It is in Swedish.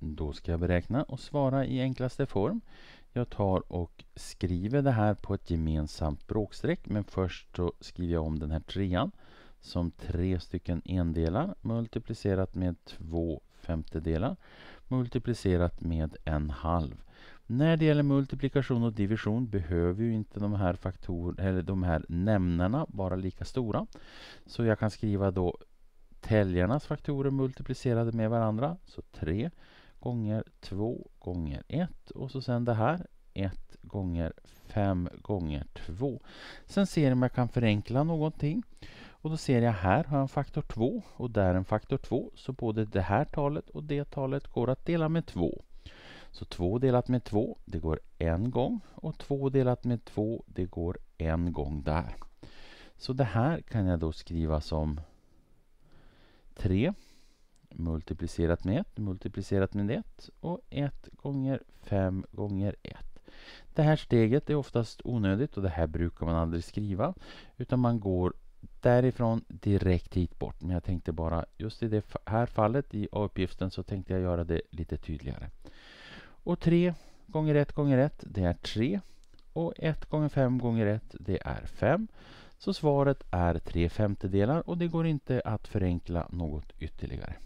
Då ska jag beräkna och svara i enklaste form. Jag tar och skriver det här på ett gemensamt bråkstreck men först så skriver jag om den här trean som tre stycken endelar multiplicerat med två femtedelar multiplicerat med en halv. När det gäller multiplikation och division behöver ju inte de här, faktor, eller de här nämnarna vara lika stora. Så jag kan skriva då täljarnas faktorer multiplicerade med varandra, så 3 gånger 2 gånger 1 och så sen det här 1 gånger 5 gånger 2. Sen ser jag om jag kan förenkla någonting. Och då ser jag här har jag en faktor 2 och där en faktor 2. Så både det här talet och det talet går att dela med 2. Så 2 delat med 2, det går en gång. Och 2 delat med 2, det går en gång där. Så det här kan jag då skriva som 3 multiplicerat med 1 multiplicerat med 1 och 1 gånger 5 gånger 1. Det här steget är oftast onödigt och det här brukar man aldrig skriva utan man går därifrån direkt hit bort. Men jag tänkte bara just i det här fallet i A-uppgiften så tänkte jag göra det lite tydligare. Och 3 gånger 1 gånger 1 det är 3 och 1 gånger 5 gånger 1 det är 5. Så svaret är 3 femtedelar och det går inte att förenkla något ytterligare.